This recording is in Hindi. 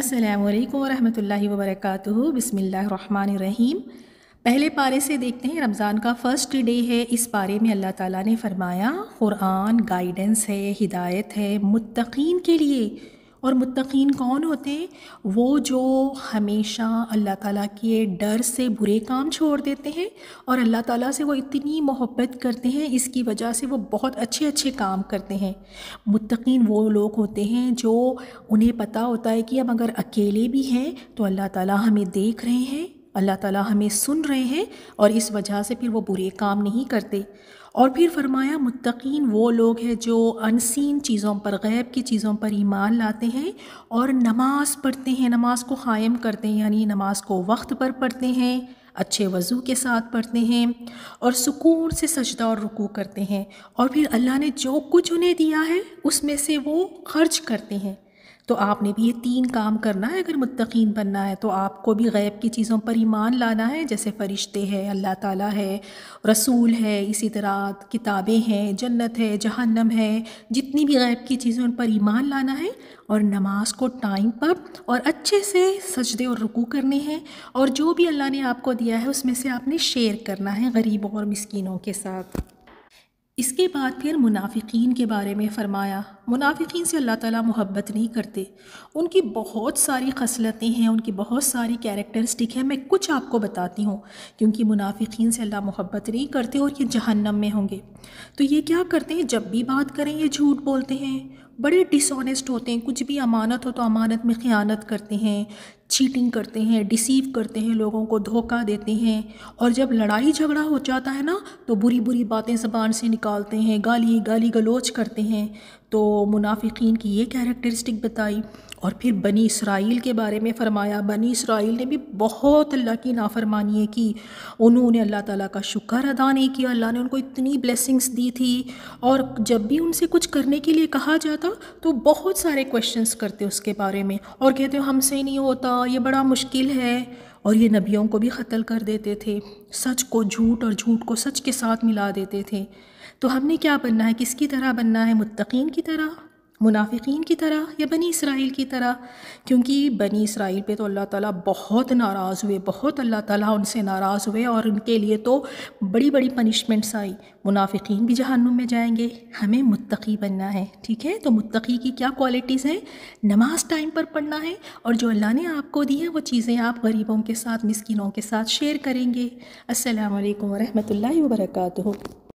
अस्सलाम वालेकुम रहमतुल्लाहि व रहीम पहले पारे से देखते हैं रमज़ान का फ़र्स्ट डे है इस पारे में अल्लाह ताला ने फरमाया क़ुरान गाइडेंस है हिदायत है मुत्तकीन के लिए और मुतकीन कौन होते हैं वो जो हमेशा अल्लाह ताला के डर से बुरे काम छोड़ देते हैं और अल्लाह ताला से वो इतनी मोहब्बत करते हैं इसकी वजह से वो बहुत अच्छे अच्छे काम करते हैं मुतकीन वो लोग होते हैं जो उन्हें पता होता है कि हम अगर अकेले भी हैं तो अल्लाह ताला हमें देख रहे हैं अल्लाह ताला हमें सुन रहे हैं और इस वजह से फिर वो बुरे काम नहीं करते और फिर फरमाया मुत्तकीन वो लोग हैं जो अनसीन चीज़ों पर गैब की चीज़ों पर ईमान लाते हैं और नमाज़ पढ़ते हैं नमाज को क़ायम करते हैं यानी नमाज को वक्त पर पढ़ते हैं अच्छे वज़ू के साथ पढ़ते हैं और सुकून से सजदा और रुकू करते हैं और फिर अल्लाह ने जो कुछ उन्हें दिया है उसमें से वो खर्च करते हैं तो आपने भी ये तीन काम करना है अगर मुतकीन बनना है तो आपको भी गैब की चीज़ों पर ईमान लाना है जैसे फ़रिश्ते हैं अल्लाह ताला है रसूल है इसी तरह किताबें हैं जन्नत है जहन्नम है जितनी भी गैब की चीज़ों पर ईमान लाना है और नमाज को टाइम पर और अच्छे से सजदे और रुकू करने हैं और जो भी अल्लाह ने आपको दिया है उसमें से आपने शेयर करना है गरीबों और मस्किनों के साथ इसके बाद फिर मुनाफिकीन के बारे में फ़रमाया मुनाफिकीन से अल्लाह ताला मोहब्बत नहीं करते उनकी बहुत सारी खसलतें हैं उनकी बहुत सारी कैरेक्टरिस्टिक हैं मैं कुछ आपको बताती हूँ क्योंकि मुनाफिकीन से अल्लाह मोहब्बत नहीं करते और ये जहन्नम में होंगे तो ये क्या करते हैं जब भी बात करें ये झूठ बोलते हैं बड़े डिसऑनेस्ट होते हैं कुछ भी अमानत हो तो अमानत में ख़ियानत करते हैं चीटिंग करते हैं डिसीव करते हैं लोगों को धोखा देते हैं और जब लड़ाई झगड़ा हो जाता है ना तो बुरी बुरी बातें ज़बान से निकालते हैं गाली गाली गलोच करते हैं तो मुनाफिकीन की ये कैरेक्टरिस्टिक बताई और फिर बनी इसराइल के बारे में फ़रमाया बनी इसराइल ने भी बहुत अल्लाह की नाफरमानियाँ की उन्होंने अल्लाह ताला का शुक्र अदा नहीं किया अल्लाह ने उनको इतनी ब्लेसिंग्स दी थी और जब भी उनसे कुछ करने के लिए कहा जाता तो बहुत सारे क्वेश्चंस करते उसके बारे में और कहते हमसे नहीं होता ये बड़ा मुश्किल है और ये नबियों को भी कत्ल कर देते थे सच को झूठ और झूठ को सच के साथ मिला देते थे तो हमने क्या बनना है किसकी तरह बनना है मुत्तकीन की तरह मुनाफिकीन की तरह या बनी इसराइल की तरह क्योंकि बनी इसराइल पे तो अल्लाह ताला बहुत नाराज़ हुए बहुत अल्लाह ताला उनसे नाराज़ हुए और उनके लिए तो बड़ी बड़ी पनिशमेंट्स आई मुनाफिकीन भी जहन्नुम में जाएंगे हमें मुत्तकी बनना है ठीक है तो मुत्तकी की क्या क्वालिटीज़ हैं नमाज टाइम पर पढ़ना है और जो अल्लाह ने आपको दी है वो चीज़ें आप गरीबों के साथ मिसकिनों के साथ शेयर करेंगे असल वरहमल वर्का